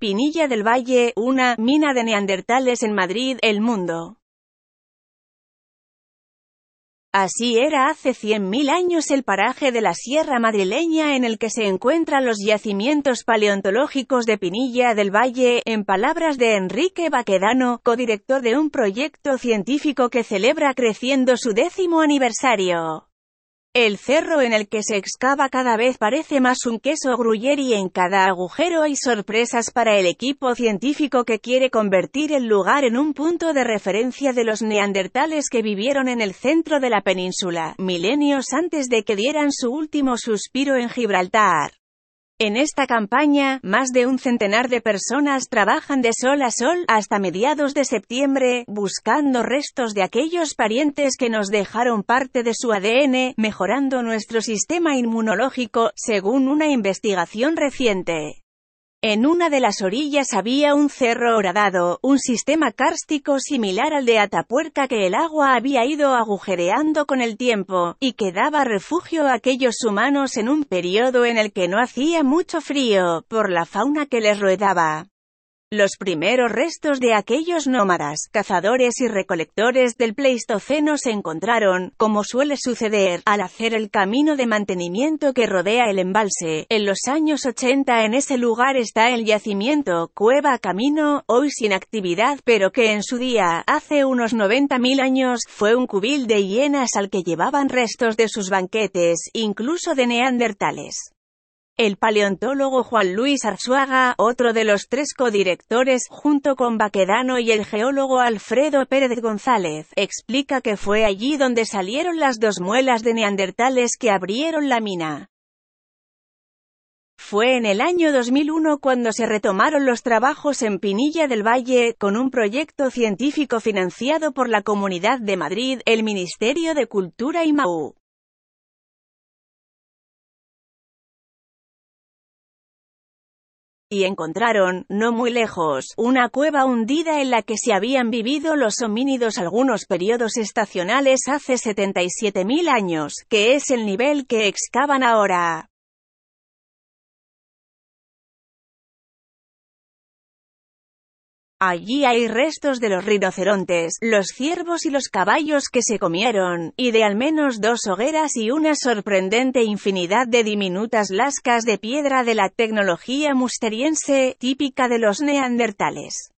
Pinilla del Valle, una mina de neandertales en Madrid, el mundo. Así era hace 100.000 años el paraje de la Sierra Madrileña en el que se encuentran los yacimientos paleontológicos de Pinilla del Valle, en palabras de Enrique Baquedano, codirector de un proyecto científico que celebra creciendo su décimo aniversario. El cerro en el que se excava cada vez parece más un queso gruyere y en cada agujero hay sorpresas para el equipo científico que quiere convertir el lugar en un punto de referencia de los neandertales que vivieron en el centro de la península, milenios antes de que dieran su último suspiro en Gibraltar. En esta campaña, más de un centenar de personas trabajan de sol a sol, hasta mediados de septiembre, buscando restos de aquellos parientes que nos dejaron parte de su ADN, mejorando nuestro sistema inmunológico, según una investigación reciente. En una de las orillas había un cerro horadado, un sistema kárstico similar al de Atapuerca que el agua había ido agujereando con el tiempo, y que daba refugio a aquellos humanos en un periodo en el que no hacía mucho frío, por la fauna que les rodeaba. Los primeros restos de aquellos nómadas, cazadores y recolectores del Pleistoceno se encontraron, como suele suceder, al hacer el camino de mantenimiento que rodea el embalse. En los años 80 en ese lugar está el yacimiento Cueva Camino, hoy sin actividad pero que en su día, hace unos 90.000 años, fue un cubil de hienas al que llevaban restos de sus banquetes, incluso de neandertales. El paleontólogo Juan Luis Arzuaga, otro de los tres codirectores, junto con Baquedano y el geólogo Alfredo Pérez González, explica que fue allí donde salieron las dos muelas de neandertales que abrieron la mina. Fue en el año 2001 cuando se retomaron los trabajos en Pinilla del Valle, con un proyecto científico financiado por la Comunidad de Madrid, el Ministerio de Cultura y MAU. y encontraron, no muy lejos, una cueva hundida en la que se habían vivido los homínidos algunos periodos estacionales hace 77.000 años, que es el nivel que excavan ahora. Allí hay restos de los rinocerontes, los ciervos y los caballos que se comieron, y de al menos dos hogueras y una sorprendente infinidad de diminutas lascas de piedra de la tecnología musteriense, típica de los neandertales.